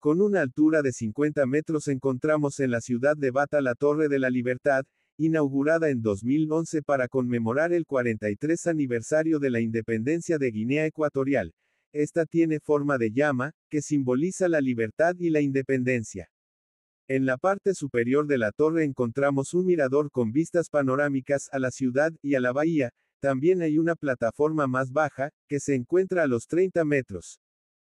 Con una altura de 50 metros encontramos en la ciudad de Bata la Torre de la Libertad, inaugurada en 2011 para conmemorar el 43 aniversario de la independencia de Guinea Ecuatorial. Esta tiene forma de llama, que simboliza la libertad y la independencia. En la parte superior de la torre encontramos un mirador con vistas panorámicas a la ciudad y a la bahía, también hay una plataforma más baja, que se encuentra a los 30 metros.